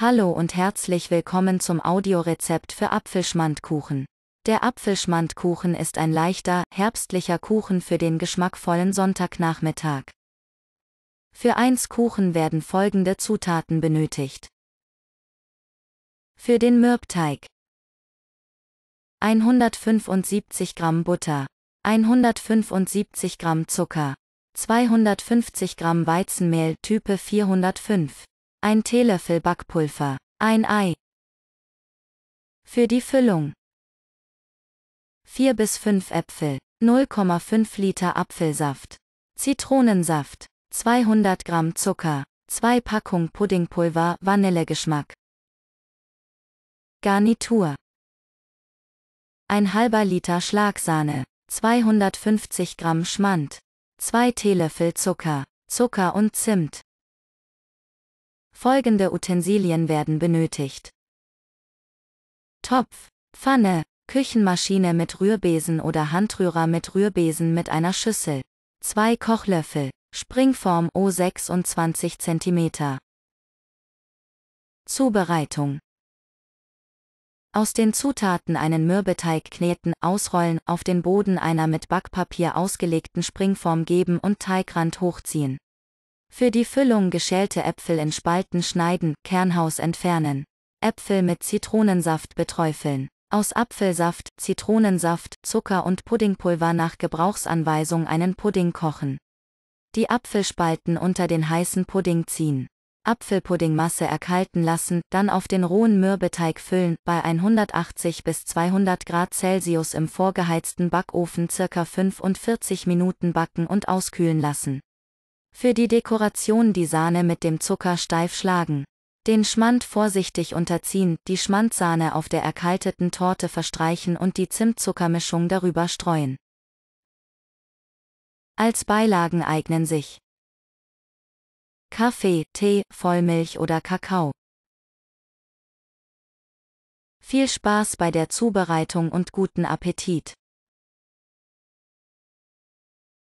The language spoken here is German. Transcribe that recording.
Hallo und herzlich willkommen zum Audiorezept für Apfelschmandkuchen. Der Apfelschmandkuchen ist ein leichter, herbstlicher Kuchen für den geschmackvollen Sonntagnachmittag. Für 1 Kuchen werden folgende Zutaten benötigt. Für den Mürbteig 175 Gramm Butter, 175 Gramm Zucker, 250 Gramm Weizenmehl Type 405 ein Teelöffel Backpulver, ein Ei. Für die Füllung 4 bis 5 Äpfel, 0,5 Liter Apfelsaft, Zitronensaft, 200 Gramm Zucker, 2 Packung Puddingpulver, Vanillegeschmack. Garnitur ein halber Liter Schlagsahne, 250 Gramm Schmand, 2 Teelöffel Zucker, Zucker und Zimt. Folgende Utensilien werden benötigt. Topf, Pfanne, Küchenmaschine mit Rührbesen oder Handrührer mit Rührbesen mit einer Schüssel. Zwei Kochlöffel, Springform O 26 cm. Zubereitung aus den Zutaten einen Mürbeteig kneten, ausrollen, auf den Boden einer mit Backpapier ausgelegten Springform geben und Teigrand hochziehen. Für die Füllung geschälte Äpfel in Spalten schneiden, Kernhaus entfernen. Äpfel mit Zitronensaft beträufeln. Aus Apfelsaft, Zitronensaft, Zucker und Puddingpulver nach Gebrauchsanweisung einen Pudding kochen. Die Apfelspalten unter den heißen Pudding ziehen. Apfelpuddingmasse erkalten lassen, dann auf den rohen Mürbeteig füllen, bei 180 bis 200 Grad Celsius im vorgeheizten Backofen circa 45 Minuten backen und auskühlen lassen. Für die Dekoration die Sahne mit dem Zucker steif schlagen. Den Schmand vorsichtig unterziehen, die Schmandsahne auf der erkalteten Torte verstreichen und die Zimtzuckermischung darüber streuen. Als Beilagen eignen sich Kaffee, Tee, Vollmilch oder Kakao. Viel Spaß bei der Zubereitung und guten Appetit!